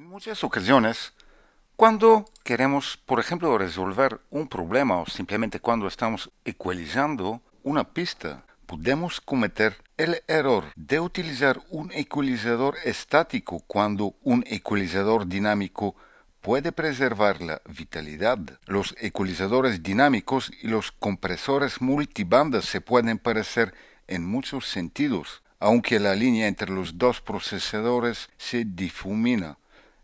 En muchas ocasiones, cuando queremos, por ejemplo, resolver un problema o simplemente cuando estamos ecualizando una pista, podemos cometer el error de utilizar un ecualizador estático cuando un ecualizador dinámico puede preservar la vitalidad. Los ecualizadores dinámicos y los compresores multibandas se pueden parecer en muchos sentidos, aunque la línea entre los dos procesadores se difumina.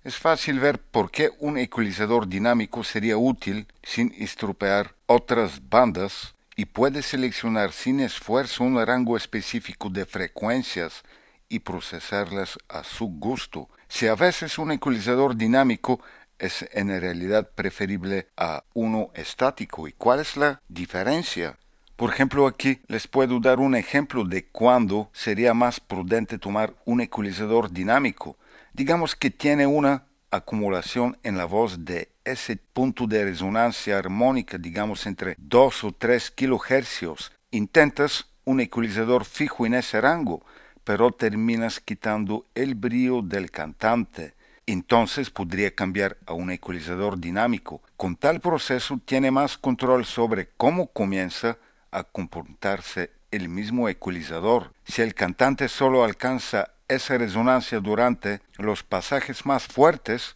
Es fácil ver por qué un ecualizador dinámico sería útil sin estropear otras bandas y puede seleccionar sin esfuerzo un rango específico de frecuencias y procesarlas a su gusto. Si a veces un ecualizador dinámico es en realidad preferible a uno estático. ¿Y cuál es la diferencia? Por ejemplo, aquí les puedo dar un ejemplo de cuándo sería más prudente tomar un ecualizador dinámico. Digamos que tiene una acumulación en la voz de ese punto de resonancia armónica, digamos entre 2 o 3 kHz. Intentas un ecualizador fijo en ese rango, pero terminas quitando el brío del cantante. Entonces podría cambiar a un ecualizador dinámico. Con tal proceso tiene más control sobre cómo comienza a comportarse el mismo ecualizador. Si el cantante solo alcanza esa resonancia durante los pasajes más fuertes,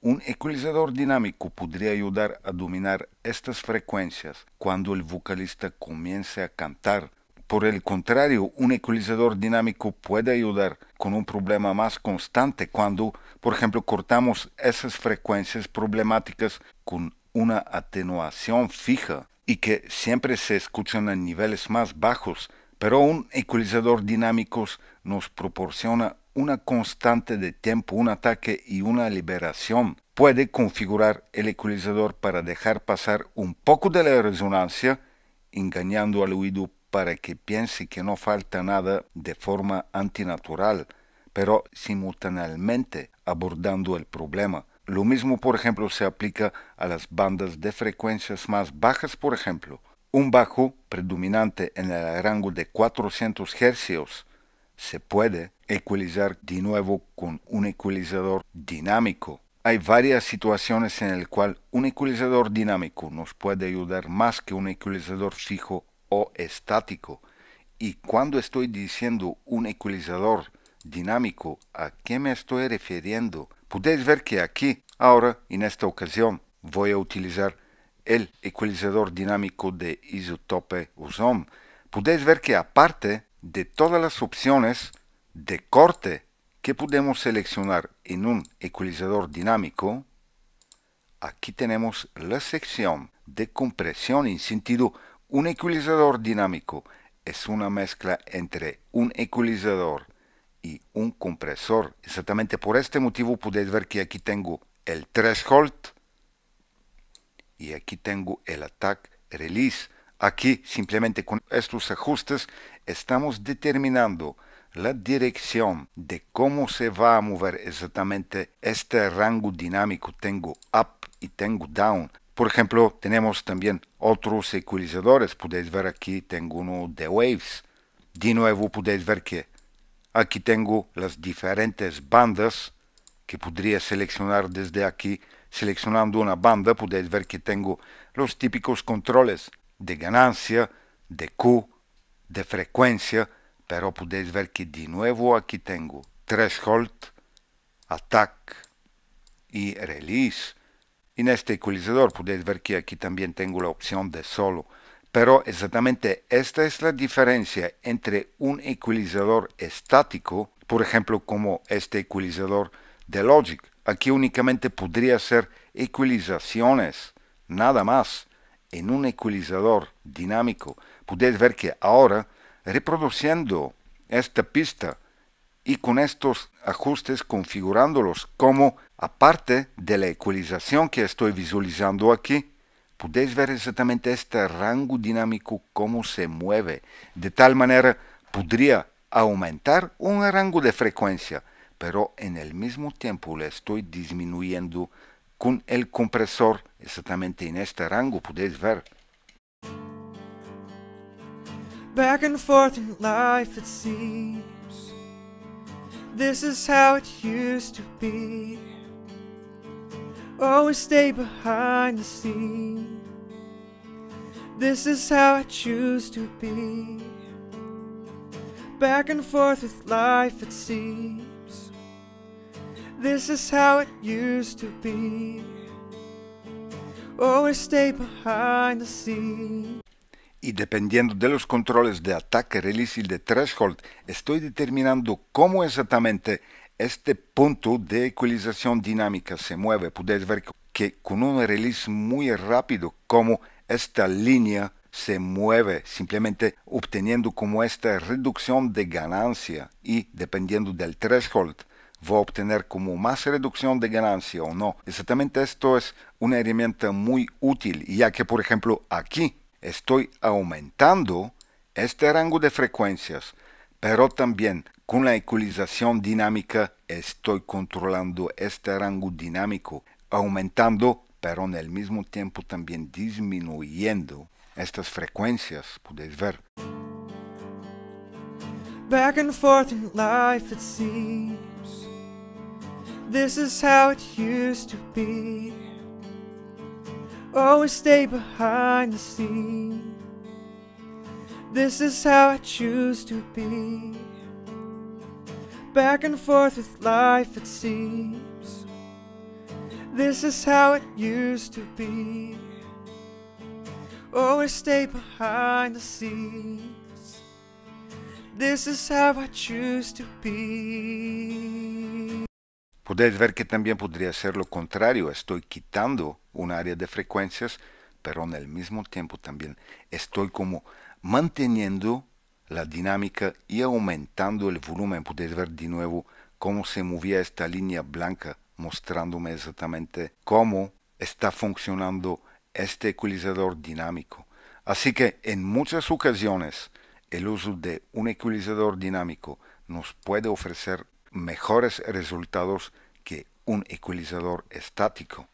un ecualizador dinámico podría ayudar a dominar estas frecuencias cuando el vocalista comience a cantar. Por el contrario, un ecualizador dinámico puede ayudar con un problema más constante cuando, por ejemplo, cortamos esas frecuencias problemáticas con una atenuación fija y que siempre se escuchan en niveles más bajos pero un ecualizador dinámico nos proporciona una constante de tiempo, un ataque y una liberación. Puede configurar el ecualizador para dejar pasar un poco de la resonancia, engañando al oído para que piense que no falta nada de forma antinatural, pero simultáneamente abordando el problema. Lo mismo, por ejemplo, se aplica a las bandas de frecuencias más bajas, por ejemplo. Un bajo predominante en el rango de 400 Hz se puede ecualizar de nuevo con un ecualizador dinámico. Hay varias situaciones en las cuales un ecualizador dinámico nos puede ayudar más que un ecualizador fijo o estático. Y cuando estoy diciendo un ecualizador dinámico, ¿a qué me estoy refiriendo? Podéis ver que aquí, ahora, en esta ocasión, voy a utilizar el ecualizador dinámico de isotope USOM, podéis ver que aparte de todas las opciones de corte que podemos seleccionar en un ecualizador dinámico, aquí tenemos la sección de compresión en sentido un ecualizador dinámico es una mezcla entre un ecualizador y un compresor. Exactamente por este motivo podéis ver que aquí tengo el threshold y aquí tengo el attack release. Aquí simplemente con estos ajustes estamos determinando la dirección de cómo se va a mover exactamente este rango dinámico. Tengo up y tengo down. Por ejemplo, tenemos también otros ecualizadores. Podéis ver aquí, tengo uno de waves. De nuevo podéis ver que aquí tengo las diferentes bandas que podría seleccionar desde aquí. Seleccionando una banda podéis ver que tengo los típicos controles de ganancia, de Q, de frecuencia, pero podéis ver que de nuevo aquí tengo threshold, attack y release. En este ecualizador podéis ver que aquí también tengo la opción de solo. Pero exactamente esta es la diferencia entre un ecualizador estático, por ejemplo como este ecualizador de Logic. Aquí únicamente podría ser ecualizaciones, nada más, en un ecualizador dinámico. Podéis ver que ahora, reproduciendo esta pista y con estos ajustes configurándolos como aparte de la ecualización que estoy visualizando aquí, podéis ver exactamente este rango dinámico cómo se mueve. De tal manera podría aumentar un rango de frecuencia pero en el mismo tiempo le estoy disminuyendo con el compresor exactamente en este rango, podéis ver. Back and forth in life it seems This is how it used to be Always stay behind the scene This is how I choose to be Back and forth with life it seems y dependiendo de los controles de ataque, release y de threshold, estoy determinando cómo exactamente este punto de ecualización dinámica se mueve. Podéis ver que con un release muy rápido, como esta línea se mueve, simplemente obteniendo como esta reducción de ganancia y dependiendo del threshold, voy a obtener como más reducción de ganancia o no. Exactamente esto es una herramienta muy útil, ya que por ejemplo aquí estoy aumentando este rango de frecuencias, pero también con la ecualización dinámica estoy controlando este rango dinámico, aumentando, pero en el mismo tiempo también disminuyendo estas frecuencias, podéis ver. This is how it used to be. Always stay behind the scene. This is how I choose to be. Back and forth with life, it seems. This is how it used to be. Always stay behind the scenes. This is how I choose to be. Podéis ver que también podría ser lo contrario, estoy quitando un área de frecuencias, pero en el mismo tiempo también estoy como manteniendo la dinámica y aumentando el volumen. Podéis ver de nuevo cómo se movía esta línea blanca, mostrándome exactamente cómo está funcionando este ecualizador dinámico. Así que en muchas ocasiones el uso de un ecualizador dinámico nos puede ofrecer mejores resultados que un ecualizador estático.